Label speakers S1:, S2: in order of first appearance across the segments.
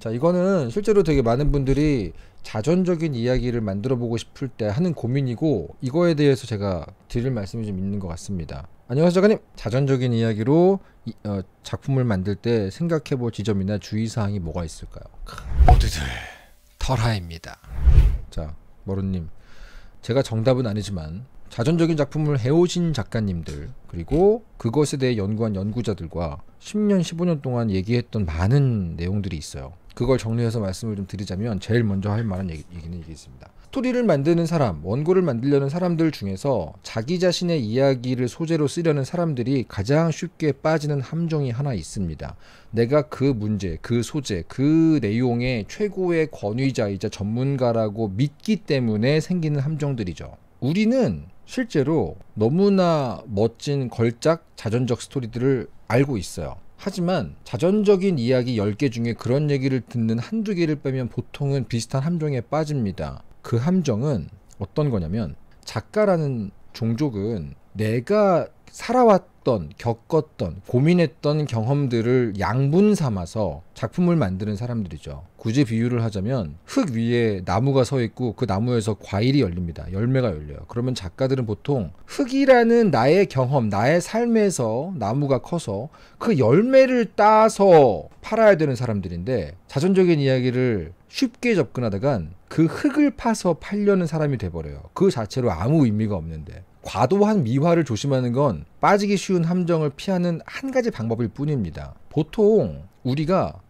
S1: 자, 이거는 실제로 되게 많은 분들이 자전적인 이야기를 만들어 보고 싶을 때 하는 고민이고 이거에 대해서 제가 드릴 말씀이 좀 있는 것 같습니다. 안녕하세요, 작가님. 자전적인 이야기로 이, 어, 작품을 만들 때 생각해 볼 지점이나 주의 사항이 뭐가 있을까요? 모두들 털하입니다. 자, 머루님. 제가 정답은 아니지만 자전적인 작품을 해오신 작가님들 그리고 그것에 대해 연구한 연구자들과 10년, 15년 동안 얘기했던 많은 내용들이 있어요. 그걸 정리해서 말씀을 좀 드리자면 제일 먼저 할 만한 얘기, 는 이게 있습니다. 스토리를 만드는 사람, 원고를 만들려는 사람들 중에서 자기 자신의 이야기를 소재로 쓰려는 사람들이 가장 쉽게 빠지는 함정이 하나 있습니다. 내가 그 문제, 그 소재, 그 내용의 최고의 권위자이자 전문가라고 믿기 때문에 생기는 함정들이죠. 우리는 실제로 너무나 멋진 걸작 자전적 스토리들을 알고 있어요. 하지만 자전적인 이야기 10개 중에 그런 얘기를 듣는 한두 개를 빼면 보통은 비슷한 함정에 빠집니다. 그 함정은 어떤 거냐면 작가라는 종족은 내가 살아왔던, 겪었던, 고민했던 경험들을 양분 삼아서 작품을 만드는 사람들이죠. 굳이 비유를 하자면 흙 위에 나무가 서 있고 그 나무에서 과일이 열립니다. 열매가 열려요. 그러면 작가들은 보통 흙이라는 나의 경험, 나의 삶에서 나무가 커서 그 열매를 따서 팔아야 되는 사람들인데 자전적인 이야기를 쉽게 접근하다간 그 흙을 파서 팔려는 사람이 돼버려요. 그 자체로 아무 의미가 없는데. 과도한 미화를 조심하는 건 빠지기 쉬운 함정을 피하는 한 가지 방법일 뿐입니다. 보통 우리가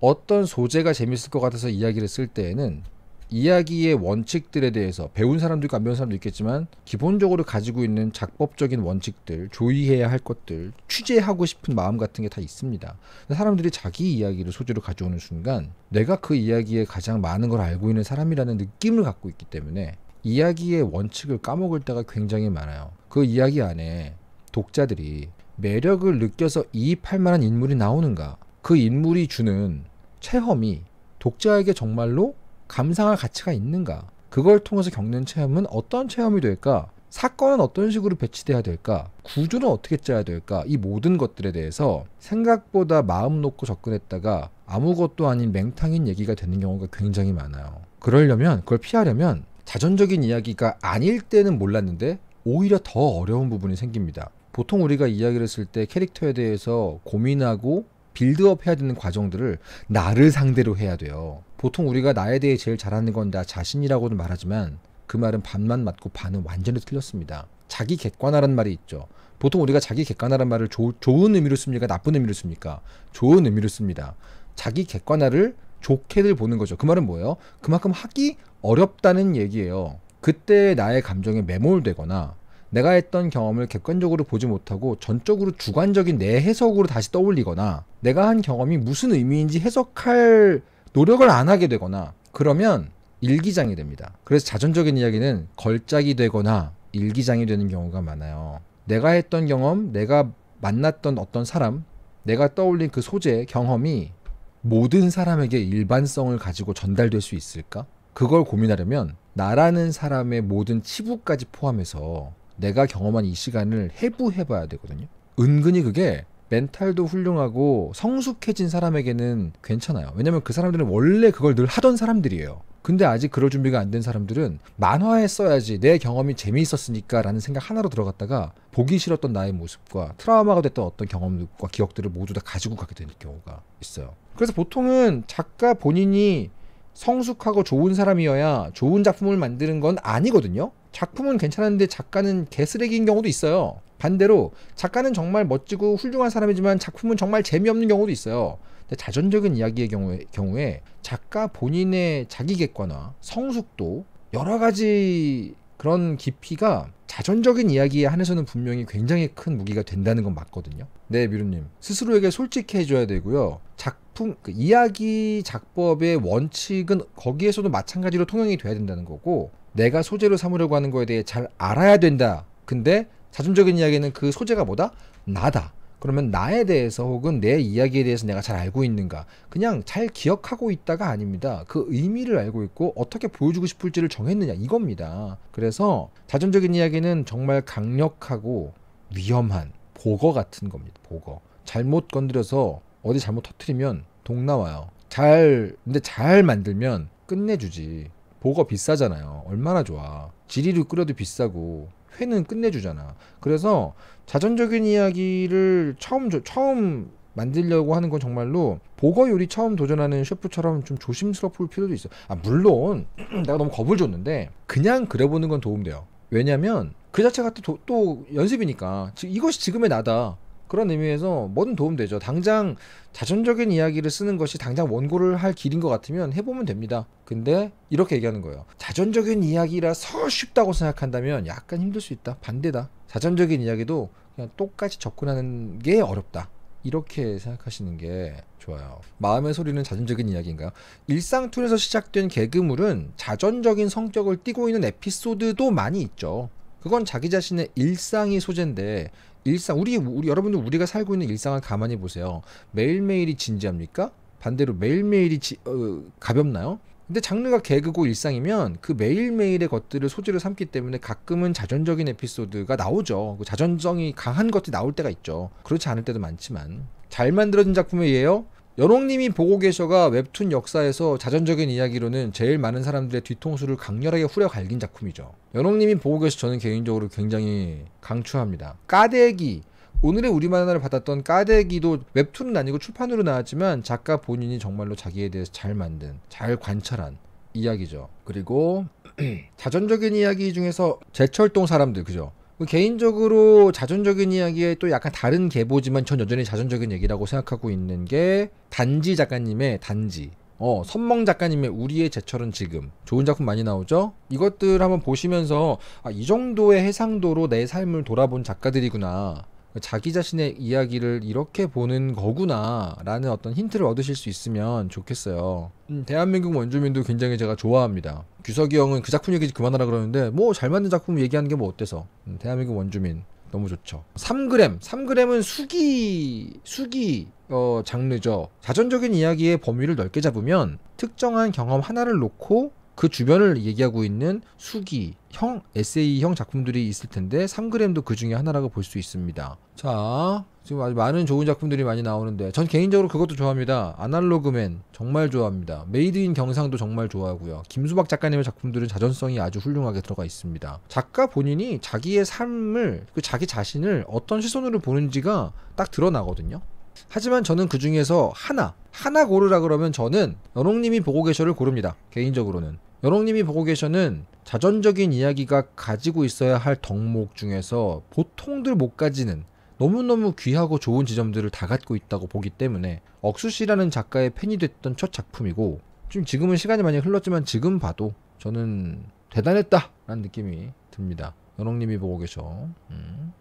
S1: 어떤 소재가 재밌을 것 같아서 이야기를 쓸 때에는 이야기의 원칙들에 대해서 배운 사람도 있고 안 배운 사람도 있겠지만 기본적으로 가지고 있는 작법적인 원칙들, 조의해야 할 것들, 취재하고 싶은 마음 같은 게 다 있습니다. 사람들이 자기 이야기를 소재로 가져오는 순간 내가 그 이야기에 가장 많은 걸 알고 있는 사람이라는 느낌을 갖고 있기 때문에 이야기의 원칙을 까먹을 때가 굉장히 많아요. 그 이야기 안에 독자들이 매력을 느껴서 이입할 만한 인물이 나오는가? 그 인물이 주는 체험이 독자에게 정말로 감상할 가치가 있는가? 그걸 통해서 겪는 체험은 어떤 체험이 될까? 사건은 어떤 식으로 배치돼야 될까? 구조는 어떻게 짜야 될까? 이 모든 것들에 대해서 생각보다 마음 놓고 접근했다가 아무것도 아닌 맹탕인 얘기가 되는 경우가 굉장히 많아요. 그러려면 그걸 피하려면 자전적인 이야기가 아닐 때는 몰랐는데 오히려 더 어려운 부분이 생깁니다. 보통 우리가 이야기를 했을 때 캐릭터에 대해서 고민하고 빌드업 해야 되는 과정들을 나를 상대로 해야 돼요. 보통 우리가 나에 대해 제일 잘하는 건 나 자신이라고는 말하지만 그 말은 반만 맞고 반은 완전히 틀렸습니다. 자기 객관화란 말이 있죠. 보통 우리가 자기 객관화란 말을 조, 좋은 의미로 씁니까? 나쁜 의미로 씁니까? 좋은 의미로 씁니다. 자기 객관화를 좋게들 보는 거죠. 그 말은 뭐예요? 그만큼 하기 어렵다는 얘기예요. 그때 나의 감정에 매몰되거나 내가 했던 경험을 객관적으로 보지 못하고 전적으로 주관적인 내 해석으로 다시 떠올리거나 내가 한 경험이 무슨 의미인지 해석할 노력을 안 하게 되거나 그러면 일기장이 됩니다. 그래서 자전적인 이야기는 걸작이 되거나 일기장이 되는 경우가 많아요. 내가 했던 경험, 내가 만났던 어떤 사람, 내가 떠올린 그 소재, 경험이 모든 사람에게 일반성을 가지고 전달될 수 있을까? 그걸 고민하려면 나라는 사람의 모든 치부까지 포함해서 내가 경험한 이 시간을 해부해봐야 되거든요. 은근히 그게 멘탈도 훌륭하고 성숙해진 사람에게는 괜찮아요. 왜냐면 그 사람들은 원래 그걸 늘 하던 사람들이에요. 근데 아직 그럴 준비가 안 된 사람들은 만화에 써야지 내 경험이 재미있었으니까 라는 생각 하나로 들어갔다가 보기 싫었던 나의 모습과 트라우마가 됐던 어떤 경험과 기억들을 모두 다 가지고 가게 되는 경우가 있어요. 그래서 보통은 작가 본인이 성숙하고 좋은 사람이어야 좋은 작품을 만드는 건 아니거든요. 작품은 괜찮은데 작가는 개쓰레기인 경우도 있어요. 반대로 작가는 정말 멋지고 훌륭한 사람이지만 작품은 정말 재미없는 경우도 있어요. 근데 자전적인 이야기의 경우에, 경우에 작가 본인의 자기 객관화, 성숙도 여러 가지 그런 깊이가 자전적인 이야기에 한해서는 분명히 굉장히 큰 무기가 된다는 건 맞거든요. 네, 미루님. 스스로에게 솔직해져야 되고요. 작품, 그 이야기 작법의 원칙은 거기에서도 마찬가지로 통용이 돼야 된다는 거고, 내가 소재로 삼으려고 하는 거에 대해 잘 알아야 된다. 근데 자존적인 이야기는 그 소재가 뭐다? 나다. 그러면 나에 대해서 혹은 내 이야기에 대해서 내가 잘 알고 있는가 그냥 잘 기억하고 있다가 아닙니다 그 의미를 알고 있고 어떻게 보여주고 싶을지를 정했느냐 이겁니다 그래서 자존적인 이야기는 정말 강력하고 위험한 보거 같은 겁니다 보거 잘못 건드려서 어디 잘못 터트리면 독 나와요 잘 근데 잘 만들면 끝내주지 보거 비싸잖아요 얼마나 좋아 지리를 끓여도 비싸고 회는 끝내주잖아. 그래서 자전적인 이야기를 처음 처음 만들려고 하는 건 정말로 보거 요리 처음 도전하는 셰프처럼 좀 조심스럽을 필요도 있어. 아 물론 내가 너무 겁을 줬는데 그냥 그려보는 건 도움돼요. 왜냐면 그 자체가 또, 또 연습이니까 이것이 지금의 나다. 그런 의미에서 뭐든 도움되죠. 당장 자전적인 이야기를 쓰는 것이 당장 원고를 할 길인 것 같으면 해보면 됩니다. 근데 이렇게 얘기하는 거예요. 자전적인 이야기라서 쉽다고 생각한다면 약간 힘들 수 있다. 반대다. 자전적인 이야기도 그냥 똑같이 접근하는 게 어렵다. 이렇게 생각하시는 게 좋아요. 마음의 소리는 자전적인 이야기인가요? 일상툴에서 시작된 개그물은 자전적인 성격을 띠고 있는 에피소드도 많이 있죠. 그건 자기 자신의 일상이 소재인데 일상 우리 우리 여러분들 우리가 살고 있는 일상을 가만히 보세요. 매일매일이 진지합니까? 반대로 매일매일이 어, 가볍나요? 근데 장르가 개그고 일상이면 그 매일매일의 것들을 소재로 삼기 때문에 가끔은 자전적인 에피소드가 나오죠. 그 자전성이 강한 것들이 나올 때가 있죠. 그렇지 않을 때도 많지만. 잘 만들어진 작품에 의해요. 연홍님이 보고 계셔가 웹툰 역사에서 자전적인 이야기로는 제일 많은 사람들의 뒤통수를 강렬하게 후려갈긴 작품이죠. 연홍님이 보고 계셔 저는 개인적으로 굉장히 강추합니다. 까대기 오늘의 우리만화를 받았던 까대기도 웹툰은 아니고 출판으로 나왔지만 작가 본인이 정말로 자기에 대해서 잘 만든, 잘 관찰한 이야기죠. 그리고 자전적인 이야기 중에서 제철동 사람들 그죠? 뭐 개인적으로 자전적인 이야기에 또 약간 다른 계보지만 전 여전히 자전적인 얘기라고 생각하고 있는 게 단지 작가님의 단지 어, 선멍 작가님의 우리의 제철은 지금 좋은 작품 많이 나오죠? 이것들 한번 보시면서 아, 이 정도의 해상도로 내 삶을 돌아본 작가들이구나 자기 자신의 이야기를 이렇게 보는 거구나라는 어떤 힌트를 얻으실 수 있으면 좋겠어요. 음, 대한민국 원주민도 굉장히 제가 좋아합니다. 규석이 형은 그 작품 얘기 그만하라 그러는데 뭐 잘 만든 작품 얘기하는 게 뭐 어때서? 음, 대한민국 원주민 너무 좋죠. 3g, 3g은 수기, 수기, 어, 장르죠. 자전적인 이야기의 범위를 넓게 잡으면 특정한 경험 하나를 놓고 그 주변을 얘기하고 있는 수기형, s a 형 작품들이 있을 텐데 3그램도 그 중에 하나라고 볼 수 있습니다. 자, 지금 아주 많은 좋은 작품들이 많이 나오는데 전 개인적으로 그것도 좋아합니다. 아날로그맨 정말 좋아합니다. 메이드 인 경상도 정말 좋아하고요. 김수박 작가님의 작품들은 자전성이 아주 훌륭하게 들어가 있습니다. 작가 본인이 자기의 삶을 그 자기 자신을 어떤 시선으로 보는지가 딱 드러나거든요. 하지만 저는 그 중에서 하나, 하나 고르라 그러면 저는 연홍님이 보고 계셔를 고릅니다. 개인적으로는. 여롱님이 보고 계셔는 자전적인 이야기가 가지고 있어야 할 덕목 중에서 보통들 못 가지는 너무너무 귀하고 좋은 지점들을 다 갖고 있다고 보기 때문에 억수씨라는 작가의 팬이 됐던 첫 작품이고 좀 지금은 시간이 많이 흘렀지만 지금 봐도 저는 대단했다 라는 느낌이 듭니다 연홍님이 보고 계셔 음.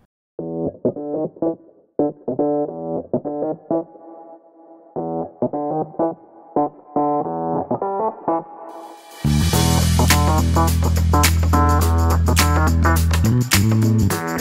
S1: Thank you.